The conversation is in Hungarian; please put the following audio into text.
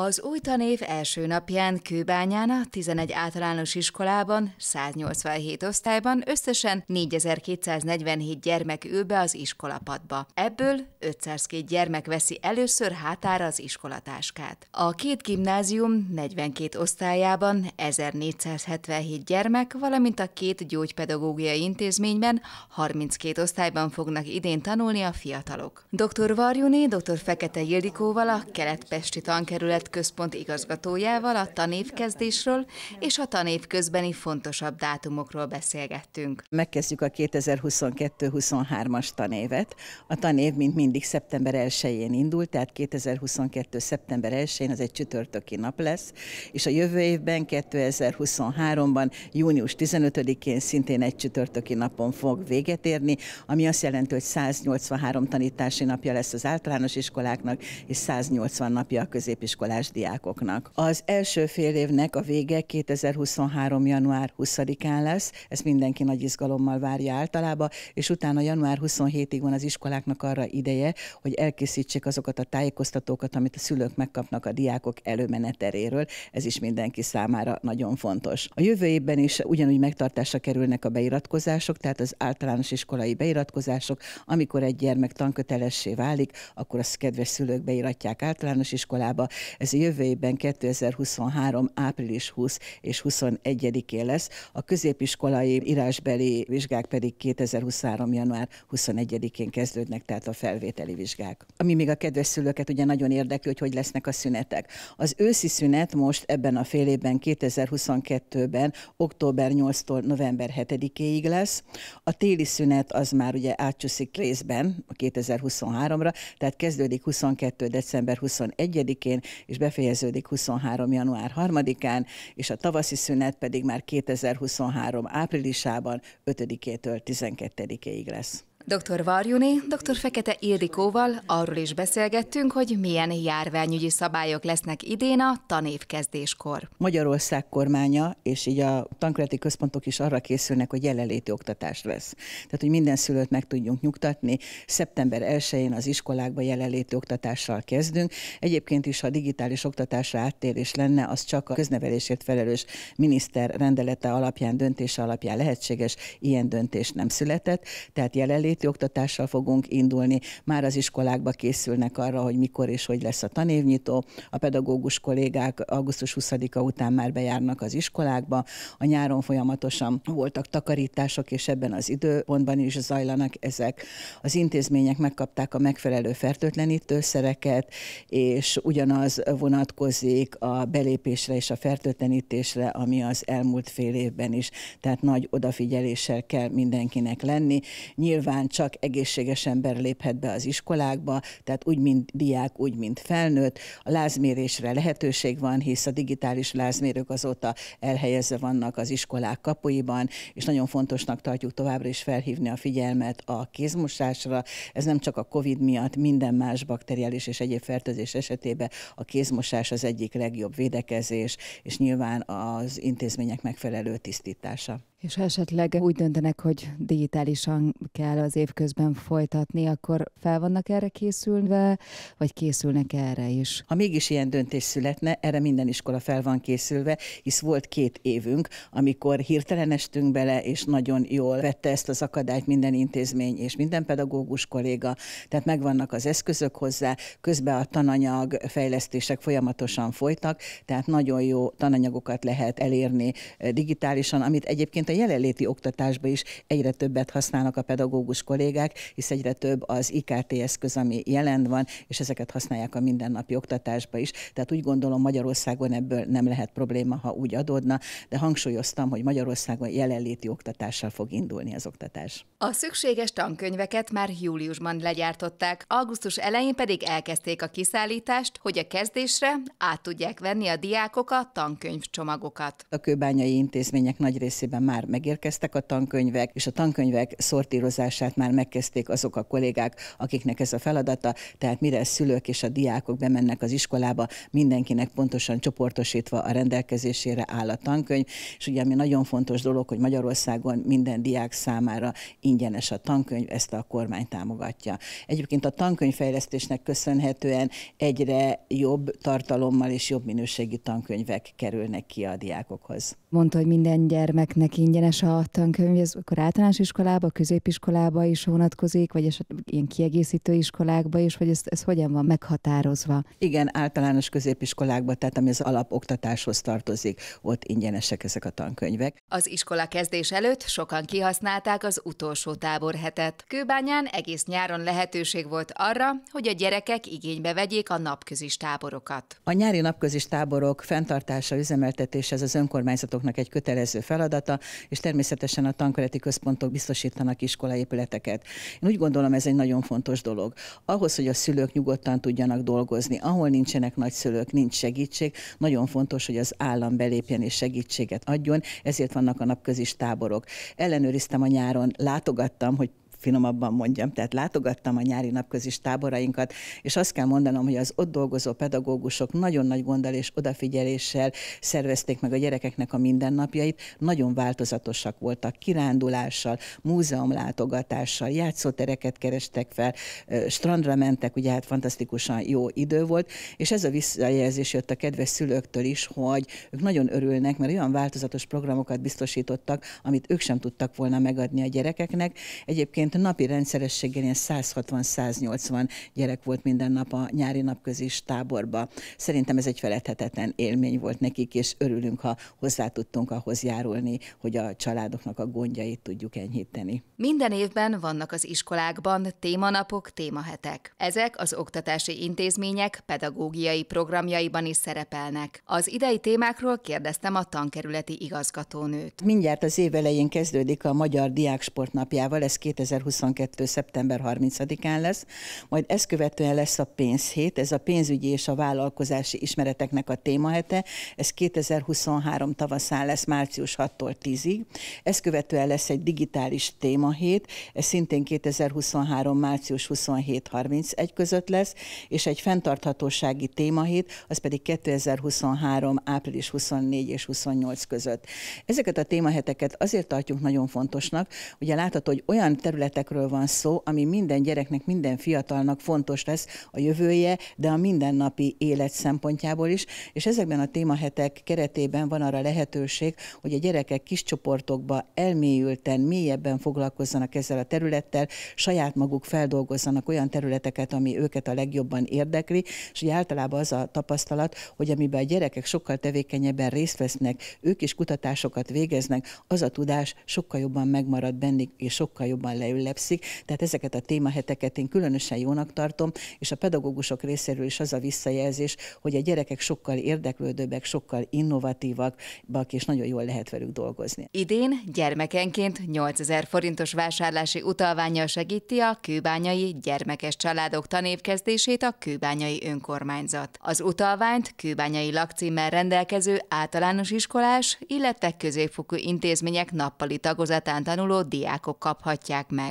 Az új tanév első napján Kőbányán a 11 általános iskolában, 187 osztályban összesen 4247 gyermek ül be az iskolapadba. Ebből 502 gyermek veszi először hátára az iskolatáskát. A két gimnázium 42 osztályában 1477 gyermek, valamint a két gyógypedagógiai intézményben 32 osztályban fognak idén tanulni a fiatalok. Dr. Varjuné, dr. Fekete Ildikóval a Kelet-Pesti tankerület Központ igazgatójával a tanévkezdésről és a tanév közbeni fontosabb dátumokról beszélgettünk. Megkezdjük a 2022-23-as tanévet. A tanév, mint mindig, szeptember 1-én indul, tehát 2022. szeptember 1-én az egy csütörtöki nap lesz, és a jövő évben, 2023-ban, június 15-én szintén egy csütörtöki napon fog véget érni, ami azt jelenti, hogy 183 tanítási napja lesz az általános iskoláknak, és 180 napja a középiskolák iskolás diákoknak. Az első fél évnek a vége 2023. január 20-án lesz, ezt mindenki nagy izgalommal várja általában, és utána január 27-ig van az iskoláknak arra ideje, hogy elkészítsék azokat a tájékoztatókat, amit a szülők megkapnak a diákok előmeneteréről. Ez is mindenki számára nagyon fontos. A jövő évben is ugyanúgy megtartásra kerülnek a beiratkozások, tehát az általános iskolai beiratkozások, amikor egy gyermek tankötelessé válik, akkor az kedves szülők beiratják általános iskolába. Ez ez jövőben 2023. április 20 és 21-én lesz, a középiskolai írásbeli vizsgák pedig 2023. január 21-én kezdődnek, tehát a felvételi vizsgák. Ami még a kedves szülőket ugye nagyon érdekli, hogy hogy lesznek a szünetek. Az őszi szünet most ebben a fél évben, 2022-ben, október 8-tól november 7-éig lesz. A téli szünet az már ugye átcsúszik részben a 2023-ra, tehát kezdődik 22. december 21-én, és befejeződik 23. január 3-án, és a tavaszi szünet pedig már 2023. áprilisában 5-től 12-ig lesz. Dr. Varjuni, dr. Fekete Ildikóval arról is beszélgettünk, hogy milyen járványügyi szabályok lesznek idén a tanévkezdéskor. Magyarország kormánya, és így a tankereti központok is arra készülnek, hogy jelenléti oktatást vesz. Tehát, hogy minden szülőt meg tudjunk nyugtatni. Szeptember 1-én az iskolákba jelenléti oktatással kezdünk. Egyébként is, ha digitális oktatásra áttérés lenne, az csak a köznevelésért felelős miniszter rendelete alapján, döntése alapján lehetséges, ilyen döntés nem született, tehát jelenléti számíti oktatással fogunk indulni, már az iskolákba készülnek arra, hogy mikor és hogy lesz a tanévnyitó, a pedagógus kollégák augusztus 20-a után már bejárnak az iskolákba, a nyáron folyamatosan voltak takarítások, és ebben az időpontban is zajlanak ezek. Az intézmények megkapták a megfelelő fertőtlenítőszereket, és ugyanaz vonatkozik a belépésre és a fertőtlenítésre, ami az elmúlt fél évben is. Tehát nagy odafigyeléssel kell mindenkinek lenni. Nyilván csak egészséges ember léphet be az iskolákba, tehát úgy, mint diák, úgy, mint felnőtt. A lázmérésre lehetőség van, hisz a digitális lázmérők azóta elhelyezve vannak az iskolák kapuiban, és nagyon fontosnak tartjuk továbbra is felhívni a figyelmet a kézmosásra. Ez nem csak a COVID miatt, minden más bakteriális és egyéb fertőzés esetében a kézmosás az egyik legjobb védekezés, és nyilván az intézmények megfelelő tisztítása. És ha esetleg úgy döntenek, hogy digitálisan kell az évközben folytatni, akkor fel vannak erre készülve, vagy készülnek erre is? Ha mégis ilyen döntés születne, erre minden iskola fel van készülve, hisz volt két évünk, amikor hirtelen estünk bele, és nagyon jól vette ezt az akadályt minden intézmény és minden pedagógus kolléga, tehát megvannak az eszközök hozzá, közben a tananyag fejlesztések folyamatosan folytak, tehát nagyon jó tananyagokat lehet elérni eh, digitálisan, amit egyébként egyébként a jelenléti oktatásban is egyre többet használnak a pedagógus kollégák, hisz egyre több az IKT eszköz, ami jelen van, és ezeket használják a mindennapi oktatásba is. Tehát úgy gondolom Magyarországon ebből nem lehet probléma, ha úgy adódna, de hangsúlyoztam, hogy Magyarországon jelenléti oktatással fog indulni az oktatás. A szükséges tankönyveket már júliusban legyártották, augusztus elején pedig elkezdték a kiszállítást, hogy a kezdésre át tudják venni a diákok a tankönyvcsomagokat. A kőbányai intézmények nagy részében már már megérkeztek a tankönyvek, és a tankönyvek szortírozását már megkezdték azok a kollégák, akiknek ez a feladata, tehát mire a szülők és a diákok bemennek az iskolába, mindenkinek pontosan csoportosítva a rendelkezésére áll a tankönyv, és ugye ami nagyon fontos dolog, hogy Magyarországon minden diák számára ingyenes a tankönyv, ezt a kormány támogatja. Egyébként a tankönyvfejlesztésnek köszönhetően egyre jobb tartalommal és jobb minőségi tankönyvek kerülnek ki a diákokhoz. Mondta, hogy minden gyermeknek ingyenes a tankönyv, ez akkor általános iskolába, középiskolába is vonatkozik, vagy esetleg ilyen kiegészítő iskolákba is, vagy ez, ez hogyan van meghatározva? Igen, általános középiskolákba, tehát ami az alapoktatáshoz tartozik, ott ingyenesek ezek a tankönyvek. Az iskola kezdés előtt sokan kihasználták az utolsó táborhetet. Kőbányán egész nyáron lehetőség volt arra, hogy a gyerekek igénybe vegyék a napközis táborokat. A nyári napközis táborok fenntartása, üzemeltetése ez az önkormányzatoknak egy kötelező feladata, és természetesen a tankereti központok biztosítanak iskolaépületeket. Én úgy gondolom, ez egy nagyon fontos dolog. Ahhoz, hogy a szülők nyugodtan tudjanak dolgozni, ahol nincsenek nagyszülők, nincs segítség, nagyon fontos, hogy az állam belépjen és segítséget adjon, ezért vannak a napközis táborok. Ellenőriztem a nyáron, látogattam, hogy finomabban mondjam, tehát látogattam a nyári napközis táborainkat, és azt kell mondanom, hogy az ott dolgozó pedagógusok nagyon nagy gonddal és odafigyeléssel szervezték meg a gyerekeknek a mindennapjait, nagyon változatosak voltak kirándulással, múzeumlátogatással, játszótereket kerestek fel, strandra mentek, ugye hát fantasztikusan jó idő volt, és ez a visszajelzés jött a kedves szülőktől is, hogy ők nagyon örülnek, mert olyan változatos programokat biztosítottak, amit ők sem tudtak volna megadni a gyerekeknek. Egyébként egyébként a napi rendszerességgel ilyen 160-180 gyerek volt minden nap a nyári napközis táborba. Szerintem ez egy feledhetetlen élmény volt nekik, és örülünk, ha hozzá tudtunk ahhoz járulni, hogy a családoknak a gondjait tudjuk enyhíteni. Minden évben vannak az iskolákban témanapok, témahetek. Ezek az oktatási intézmények pedagógiai programjaiban is szerepelnek. Az idei témákról kérdeztem a tankerületi igazgatónőt. Mindjárt az év elején kezdődik a Magyar Diáksport napjával, ez 2000 2022. szeptember 30-án lesz, majd ezt követően lesz a pénzhét, ez a pénzügyi és a vállalkozási ismereteknek a témahete, ez 2023 tavaszán lesz március 6-tól 10-ig, ezt követően lesz egy digitális témahét, ez szintén 2023 március 27-31 között lesz, és egy fenntarthatósági témahét, az pedig 2023 április 24 és 28 között. Ezeket a témaheteket azért tartjuk nagyon fontosnak, ugye látható, hogy olyan terület ismeretekről van szó, ami minden gyereknek, minden fiatalnak fontos lesz a jövője, de a mindennapi élet szempontjából is, és ezekben a témahetek keretében van arra lehetőség, hogy a gyerekek kis csoportokba elmélyülten, mélyebben foglalkozzanak ezzel a területtel, saját maguk feldolgozzanak olyan területeket, ami őket a legjobban érdekli, és ugye általában az a tapasztalat, hogy amiben a gyerekek sokkal tevékenyebben részt vesznek, ők is kutatásokat végeznek, az a tudás sokkal jobban megmarad bennük, és sokkal jobban leül belül tehát ezeket a témaheteket én különösen jónak tartom, és a pedagógusok részéről is az a visszajelzés, hogy a gyerekek sokkal érdeklődőbbek, sokkal innovatívak, és nagyon jól lehet velük dolgozni. Idén gyermekenként 8000 forintos vásárlási utalványjal segíti a kőbányai gyermekes családok tanévkezdését a kőbányai önkormányzat. Az utalványt kőbányai lakcímmel rendelkező általános iskolás, illetve középfokú intézmények nappali tagozatán tanuló diákok kaphatják meg.